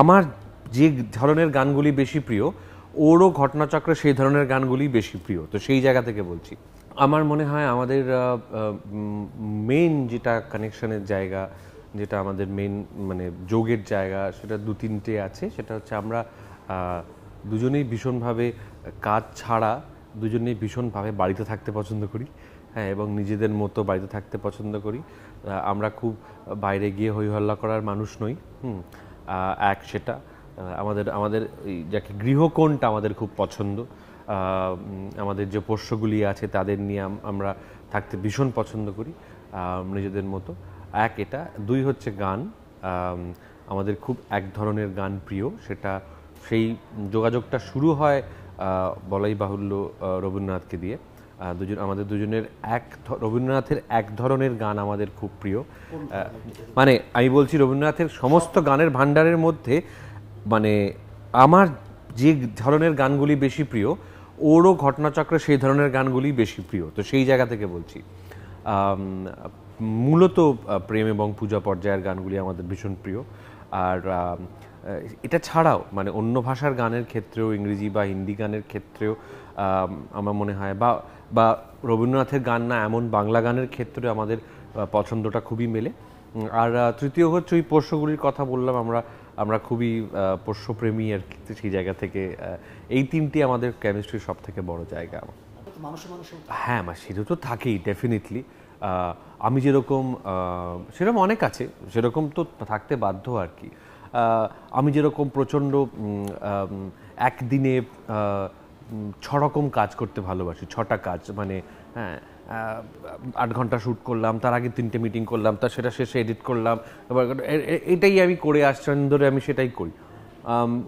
আমার যে ধরনের গানগুলি বেশি প্রিয় ওরও ঘটনাচক্রে সেই ধরনের গানগুলি বেশি প্রিয় তো সেই জায়গা থেকে বলছি আমার মনে হয় আমাদের মেন যেটা কানেকশনের জায়গা যেটা আমাদের মেন মানে যোগের জায়গা সেটা দু তিনটে আছে সেটা হচ্ছে আমরা দুজনেই ভীষণভাবে কাজ ছাড়া দুজনেই ভীষণভাবে বাড়িতে থাকতে পছন্দ করি হ্যাঁ এবং নিজেদের মতো বাড়িতে থাকতে পছন্দ করি আমরা খুব বাইরে গিয়ে হইহল্লা করার মানুষ নই হুম এক সেটা আমাদের আমাদের যাকে গৃহকোণটা আমাদের খুব পছন্দ আমাদের যে পোষ্যগুলি আছে তাদের নিয়ে আমরা থাকতে ভীষণ পছন্দ করি নিজেদের মতো এক এটা দুই হচ্ছে গান আমাদের খুব এক ধরনের গান প্রিয় সেটা সেই যোগাযোগটা শুরু হয় বলাই বাহুল্য রবীন্দ্রনাথকে দিয়ে দুজন আমাদের দুজনের এক রবীন্দ্রনাথের এক ধরনের গান আমাদের খুব প্রিয় মানে আমি বলছি রবীন্দ্রনাথের সমস্ত গানের ভাণ্ডারের মধ্যে মানে আমার যে ধরনের গানগুলি বেশি প্রিয় ওরও ঘটনাচক্রে সেই ধরনের গানগুলি বেশি প্রিয় তো সেই জায়গা থেকে বলছি মূলত প্রেম এবং পূজা পর্যায়ের গানগুলি আমাদের ভীষণ প্রিয় আর এটা ছাড়াও মানে অন্য ভাষার গানের ক্ষেত্রেও ইংরেজি বা হিন্দি গানের ক্ষেত্রেও আমার মনে হয় বা বা রবীন্দ্রনাথের গান না এমন বাংলা গানের ক্ষেত্রে আমাদের পছন্দটা খুবই মেলে আর তৃতীয় হচ্ছে ওই পোষ্যগুলির কথা বললাম আমরা আমরা খুবই পোষ্যপ্রেমী আর সেই জায়গা থেকে এই তিনটি আমাদের কেমিস্ট্রির সব থেকে বড় জায়গা আমার হ্যাঁ আমার সেটা তো থাকেই ডেফিনেটলি আমি যেরকম সেরকম অনেক আছে সেরকম তো থাকতে বাধ্য আর কি আমি যেরকম প্রচণ্ড একদিনে ছরকম কাজ করতে ভালোবাসি ছটা কাজ মানে হ্যাঁ আট ঘন্টা শ্যুট করলাম তার আগে তিনটে মিটিং করলাম তার সেটা শেষে এডিট করলাম এবার এটাই আমি করে আসছি মানে ধরে আমি সেটাই করি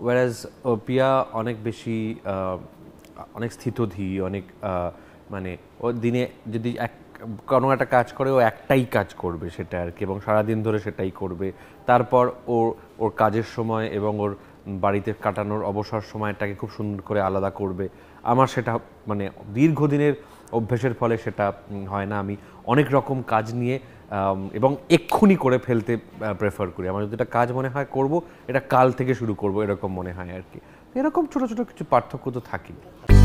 ওয়ারাজ পিয়া অনেক বেশি অনেক স্থিতধী অনেক মানে ও দিনে যদি এক কোনো একটা কাজ করে ও একটাই কাজ করবে সেটা আর কি এবং সারাদিন ধরে সেটাই করবে তারপর ওর ওর কাজের সময় এবং ওর বাড়িতে কাটানোর অবসর সময়টাকে খুব সুন্দর করে আলাদা করবে আমার সেটা মানে দীর্ঘদিনের অভ্যেসের ফলে সেটা হয় না আমি অনেক রকম কাজ নিয়ে এবং এক্ষুনি করে ফেলতে প্রেফার করি আমার যদি এটা কাজ মনে হয় করব এটা কাল থেকে শুরু করব এরকম মনে হয় আর কি এরকম ছোট ছোট কিছু পার্থক্য তো থাকেই